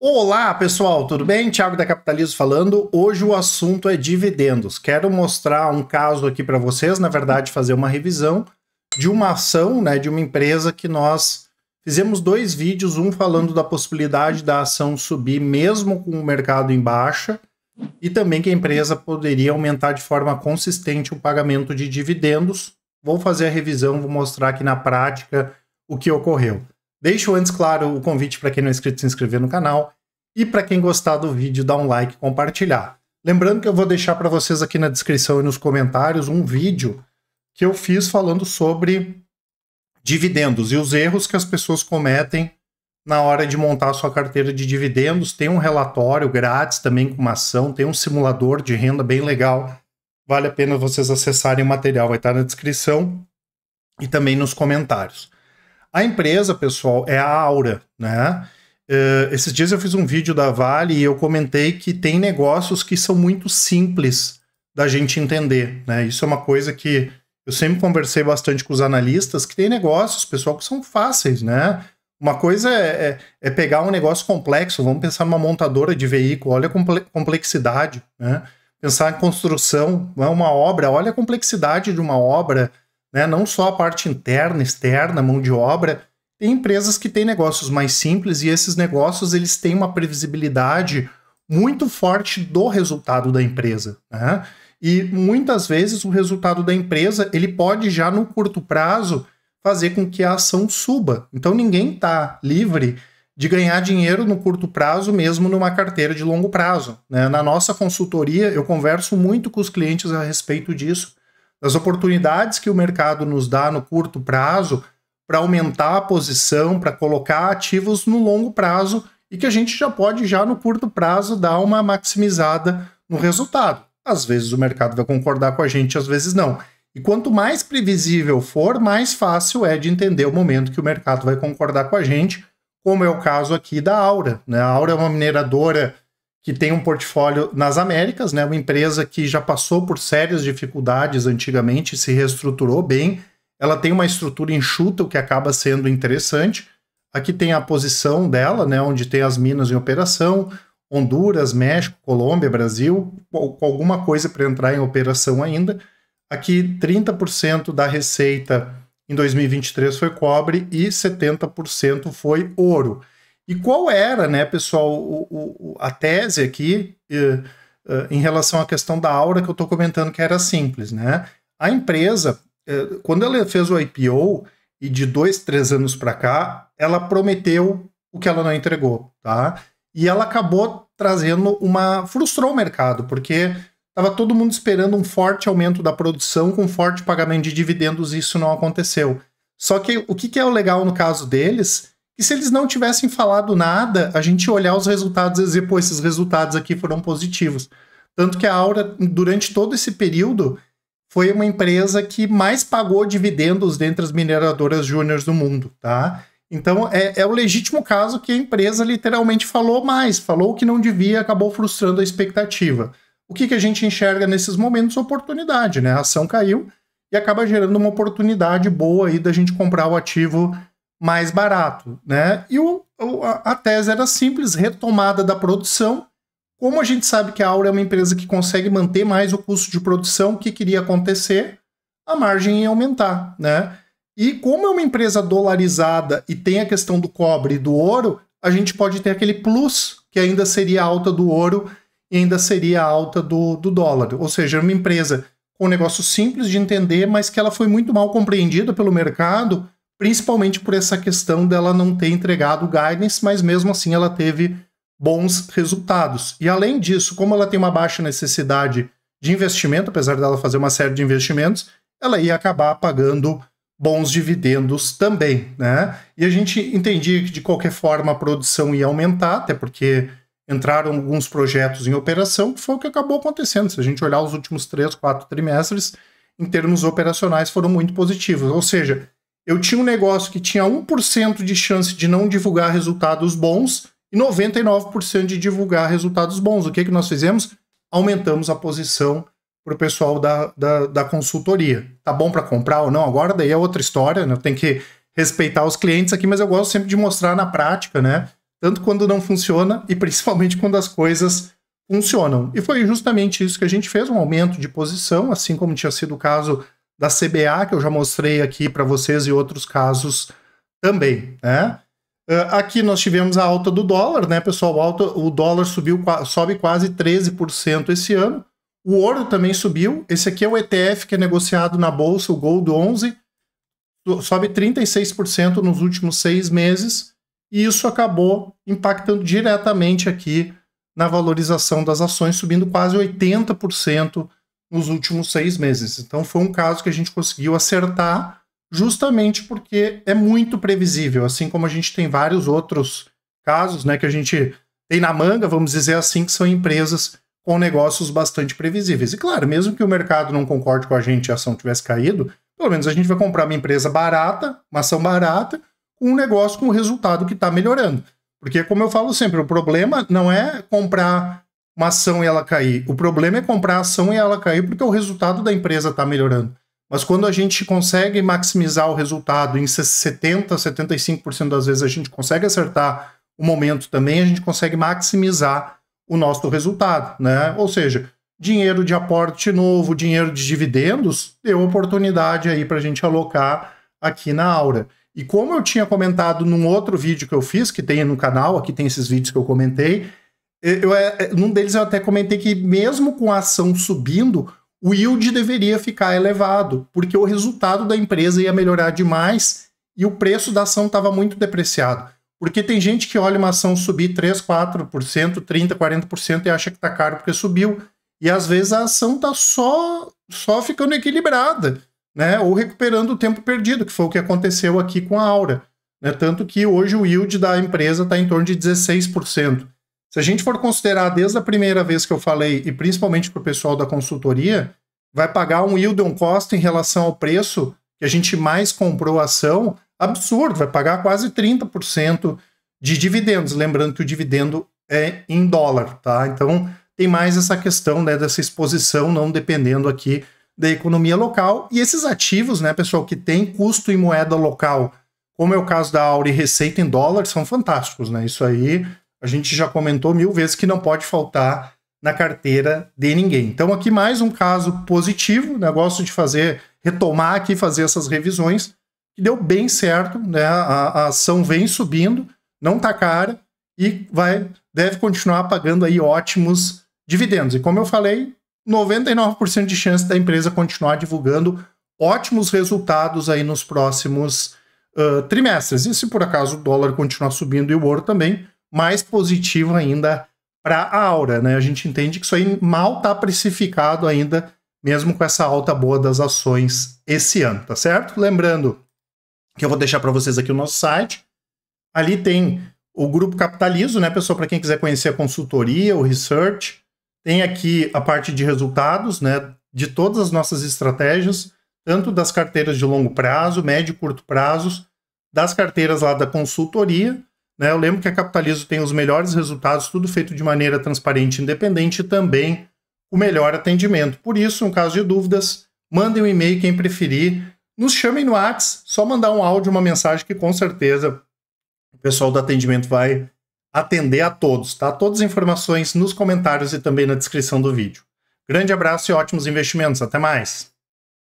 Olá pessoal, tudo bem? Thiago da Capitalismo falando. Hoje o assunto é dividendos. Quero mostrar um caso aqui para vocês, na verdade, fazer uma revisão de uma ação, né, de uma empresa que nós fizemos dois vídeos, um falando da possibilidade da ação subir mesmo com o mercado em baixa e também que a empresa poderia aumentar de forma consistente o pagamento de dividendos. Vou fazer a revisão, vou mostrar aqui na prática o que ocorreu. Deixo antes, claro, o convite para quem não é inscrito se inscrever no canal e para quem gostar do vídeo, dar um like e compartilhar. Lembrando que eu vou deixar para vocês aqui na descrição e nos comentários um vídeo que eu fiz falando sobre dividendos e os erros que as pessoas cometem na hora de montar a sua carteira de dividendos. Tem um relatório grátis também com uma ação, tem um simulador de renda bem legal. Vale a pena vocês acessarem o material, vai estar na descrição e também nos comentários. A empresa, pessoal, é a Aura, né? Uh, esses dias eu fiz um vídeo da Vale e eu comentei que tem negócios que são muito simples da gente entender, né? Isso é uma coisa que eu sempre conversei bastante com os analistas, que tem negócios, pessoal, que são fáceis, né? Uma coisa é, é, é pegar um negócio complexo, vamos pensar numa montadora de veículo, olha a complexidade, né? Pensar em construção, é uma obra, olha a complexidade de uma obra, né? não só a parte interna, externa, mão de obra. Tem empresas que têm negócios mais simples e esses negócios eles têm uma previsibilidade muito forte do resultado da empresa. Né? E muitas vezes o resultado da empresa ele pode já no curto prazo fazer com que a ação suba. Então ninguém está livre de ganhar dinheiro no curto prazo, mesmo numa carteira de longo prazo. Né? Na nossa consultoria, eu converso muito com os clientes a respeito disso das oportunidades que o mercado nos dá no curto prazo para aumentar a posição, para colocar ativos no longo prazo e que a gente já pode já no curto prazo dar uma maximizada no resultado. Às vezes o mercado vai concordar com a gente, às vezes não. E quanto mais previsível for, mais fácil é de entender o momento que o mercado vai concordar com a gente, como é o caso aqui da Aura. Né? A Aura é uma mineradora que tem um portfólio nas Américas, né? Uma empresa que já passou por sérias dificuldades antigamente, se reestruturou bem. Ela tem uma estrutura enxuta, o que acaba sendo interessante. Aqui tem a posição dela, né? Onde tem as minas em operação, Honduras, México, Colômbia, Brasil, com alguma coisa para entrar em operação ainda. Aqui 30% da receita em 2023 foi cobre e 70% foi ouro. E qual era, né, pessoal, o, o, a tese aqui eh, eh, em relação à questão da aura que eu estou comentando que era simples, né? A empresa, eh, quando ela fez o IPO e de dois, três anos para cá, ela prometeu o que ela não entregou, tá? E ela acabou trazendo uma frustrou o mercado porque estava todo mundo esperando um forte aumento da produção com forte pagamento de dividendos e isso não aconteceu. Só que o que, que é o legal no caso deles e se eles não tivessem falado nada, a gente olhar os resultados e dizer, pô, esses resultados aqui foram positivos. Tanto que a Aura, durante todo esse período, foi uma empresa que mais pagou dividendos dentre as mineradoras júniores do mundo, tá? Então é, é o legítimo caso que a empresa literalmente falou mais, falou o que não devia, acabou frustrando a expectativa. O que, que a gente enxerga nesses momentos? Oportunidade, né? A ação caiu e acaba gerando uma oportunidade boa aí da gente comprar o ativo mais barato, né? E o, a tese era simples, retomada da produção. Como a gente sabe que a Aura é uma empresa que consegue manter mais o custo de produção, o que queria acontecer? A margem ia aumentar, né? E como é uma empresa dolarizada e tem a questão do cobre e do ouro, a gente pode ter aquele plus que ainda seria alta do ouro e ainda seria alta do, do dólar. Ou seja, é uma empresa com um negócio simples de entender, mas que ela foi muito mal compreendida pelo mercado principalmente por essa questão dela não ter entregado guidance, mas mesmo assim ela teve bons resultados. E além disso, como ela tem uma baixa necessidade de investimento, apesar dela fazer uma série de investimentos, ela ia acabar pagando bons dividendos também, né? E a gente entendia que de qualquer forma a produção ia aumentar, até porque entraram alguns projetos em operação, que foi o que acabou acontecendo. Se a gente olhar os últimos três, quatro trimestres, em termos operacionais foram muito positivos. Ou seja, eu tinha um negócio que tinha 1% de chance de não divulgar resultados bons e 99% de divulgar resultados bons. O que, é que nós fizemos? Aumentamos a posição para o pessoal da, da, da, consultoria. Tá bom para comprar ou não agora? Daí é outra história, né? tem que respeitar os clientes aqui, mas eu gosto sempre de mostrar na prática, né? Tanto quando não funciona e principalmente quando as coisas funcionam. E foi justamente isso que a gente fez, um aumento de posição, assim como tinha sido o caso da CBA, que eu já mostrei aqui para vocês e outros casos também, né? Ah, aqui nós tivemos a alta do dólar, né, pessoal? alto, o dólar subiu, sobe quase 13% esse ano. O ouro também subiu. Esse aqui é o ETF que é negociado na bolsa, o Gold 11, sobe 36% nos últimos seis meses. E isso acabou impactando diretamente aqui na valorização das ações, subindo quase 80% nos últimos seis meses. Então foi um caso que a gente conseguiu acertar justamente porque é muito previsível, assim como a gente tem vários outros casos, né, que a gente tem na manga, vamos dizer assim, que são empresas com negócios bastante previsíveis. E claro, mesmo que o mercado não concorde com a gente e a ação tivesse caído, pelo menos a gente vai comprar uma empresa barata, uma ação barata, com um negócio com um resultado que está melhorando. Porque, como eu falo sempre, o problema não é comprar uma ação e ela cair. O problema é comprar a ação e ela cair porque o resultado da empresa está melhorando. Mas quando a gente consegue maximizar o resultado em 70%, 75% das vezes a gente consegue acertar o momento também, a gente consegue maximizar o nosso resultado, né? Ou seja, dinheiro de aporte novo, dinheiro de dividendos, deu oportunidade aí para a gente alocar aqui na Aura. E como eu tinha comentado num outro vídeo que eu fiz, que tem no canal, aqui tem esses vídeos que eu comentei, eu, eu, é, é, num deles eu até comentei que mesmo com a ação subindo, o yield deveria ficar elevado, porque o resultado da empresa ia melhorar demais e o preço da ação estava muito depreciado. Porque tem gente que olha uma ação subir 3, 4%, 30%, 40% e acha que está caro porque subiu. E às vezes a ação está só, só ficando equilibrada, né? ou recuperando o tempo perdido, que foi o que aconteceu aqui com a Aura. Né? Tanto que hoje o yield da empresa está em torno de 16%. Se a gente for considerar desde a primeira vez que eu falei, e principalmente para o pessoal da consultoria, vai pagar um yield on cost em relação ao preço que a gente mais comprou a ação, absurdo, vai pagar quase 30% de dividendos. Lembrando que o dividendo é em dólar, tá? Então tem mais essa questão né, dessa exposição não dependendo aqui da economia local. E esses ativos, né, pessoal, que tem custo em moeda local, como é o caso da Aure Receita em dólar, são fantásticos, né? Isso aí a gente já comentou mil vezes que não pode faltar na carteira de ninguém. Então, aqui mais um caso positivo, negócio né? de fazer, retomar aqui, fazer essas revisões, que deu bem certo, né? A, a ação vem subindo, não tá cara e vai, deve continuar pagando aí ótimos dividendos. E como eu falei, 99% de chance da empresa continuar divulgando ótimos resultados aí nos próximos uh, trimestres. E se por acaso o dólar continuar subindo e o ouro também, mais positivo ainda para a Aura. Né? A gente entende que isso aí mal está precificado ainda, mesmo com essa alta boa das ações esse ano, tá certo? Lembrando que eu vou deixar para vocês aqui o nosso site. Ali tem o grupo Capitalizo, né, pessoal, para quem quiser conhecer a consultoria, o research. Tem aqui a parte de resultados, né, de todas as nossas estratégias, tanto das carteiras de longo prazo, médio e curto prazos, das carteiras lá da consultoria né? Eu lembro que a Capitalizo tem os melhores resultados, tudo feito de maneira transparente e independente, e também o melhor atendimento. Por isso, no caso de dúvidas, mandem um e-mail quem preferir, nos chamem no Whats, só mandar um áudio, uma mensagem que com certeza o pessoal do atendimento vai atender a todos, tá? Todas as informações nos comentários e também na descrição do vídeo. Grande abraço e ótimos investimentos. Até mais!